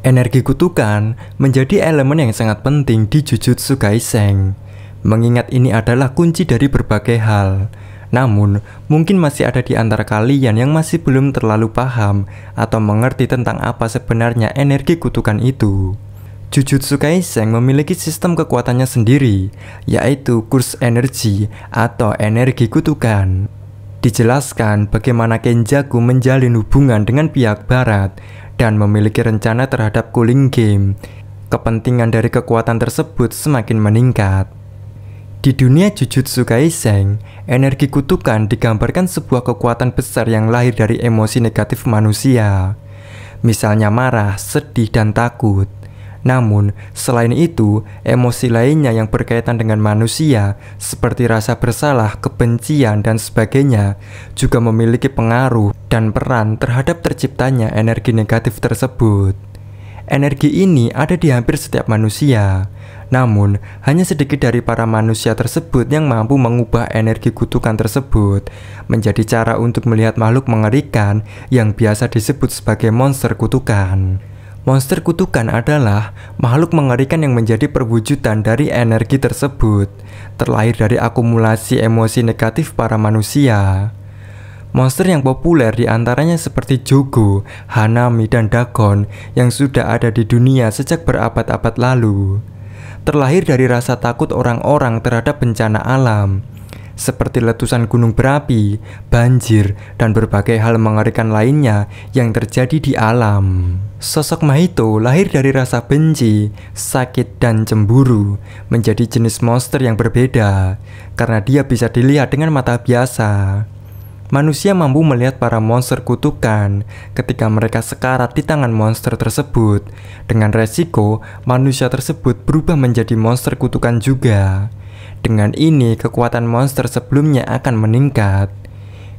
Energi kutukan menjadi elemen yang sangat penting di Jujutsu Kaisen, mengingat ini adalah kunci dari berbagai hal. Namun, mungkin masih ada di antara kalian yang masih belum terlalu paham atau mengerti tentang apa sebenarnya energi kutukan itu. Jujutsu Kaisen memiliki sistem kekuatannya sendiri, yaitu kurs energi atau energi kutukan dijelaskan bagaimana Kenjaku menjalin hubungan dengan pihak barat dan memiliki rencana terhadap cooling game. Kepentingan dari kekuatan tersebut semakin meningkat. Di dunia Jujutsu Kaisen, energi kutukan digambarkan sebuah kekuatan besar yang lahir dari emosi negatif manusia. Misalnya marah, sedih, dan takut. Namun, selain itu, emosi lainnya yang berkaitan dengan manusia, seperti rasa bersalah, kebencian, dan sebagainya, juga memiliki pengaruh dan peran terhadap terciptanya energi negatif tersebut. Energi ini ada di hampir setiap manusia. Namun, hanya sedikit dari para manusia tersebut yang mampu mengubah energi kutukan tersebut menjadi cara untuk melihat makhluk mengerikan yang biasa disebut sebagai monster kutukan. Monster kutukan adalah makhluk mengerikan yang menjadi perwujudan dari energi tersebut, terlahir dari akumulasi emosi negatif para manusia. Monster yang populer diantaranya seperti Jogo, Hanami, dan Dagon yang sudah ada di dunia sejak berabad-abad lalu. Terlahir dari rasa takut orang-orang terhadap bencana alam, seperti letusan gunung berapi, banjir, dan berbagai hal mengerikan lainnya yang terjadi di alam. Sosok Mahito lahir dari rasa benci, sakit, dan cemburu, menjadi jenis monster yang berbeda karena dia bisa dilihat dengan mata biasa. Manusia mampu melihat para monster kutukan ketika mereka sekarat di tangan monster tersebut. Dengan resiko, manusia tersebut berubah menjadi monster kutukan juga. Dengan ini, kekuatan monster sebelumnya akan meningkat.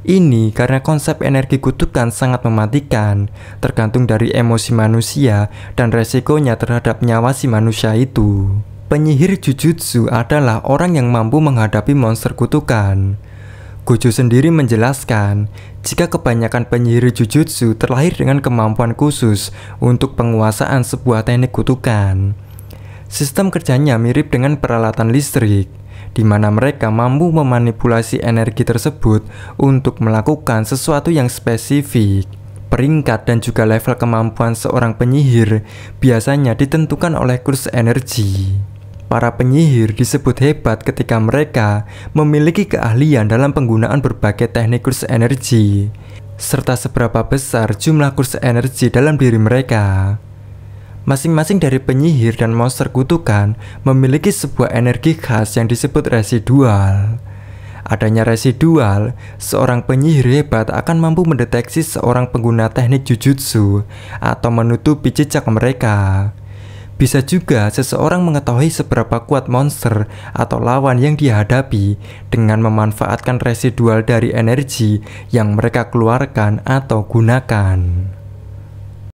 Ini karena konsep energi kutukan sangat mematikan, tergantung dari emosi manusia dan resikonya terhadap nyawa si manusia itu. Penyihir Jujutsu adalah orang yang mampu menghadapi monster kutukan. Gojo sendiri menjelaskan, jika kebanyakan penyihir Jujutsu terlahir dengan kemampuan khusus untuk penguasaan sebuah teknik kutukan. Sistem kerjanya mirip dengan peralatan listrik, di mana mereka mampu memanipulasi energi tersebut untuk melakukan sesuatu yang spesifik. Peringkat dan juga level kemampuan seorang penyihir biasanya ditentukan oleh kurs energi. Para penyihir disebut hebat ketika mereka memiliki keahlian dalam penggunaan berbagai teknik kurs energi, serta seberapa besar jumlah kurs energi dalam diri mereka. Masing-masing dari penyihir dan monster kutukan memiliki sebuah energi khas yang disebut residual. Adanya residual, seorang penyihir hebat akan mampu mendeteksi seorang pengguna teknik jujutsu atau menutupi jejak mereka. Bisa juga seseorang mengetahui seberapa kuat monster atau lawan yang dihadapi dengan memanfaatkan residual dari energi yang mereka keluarkan atau gunakan.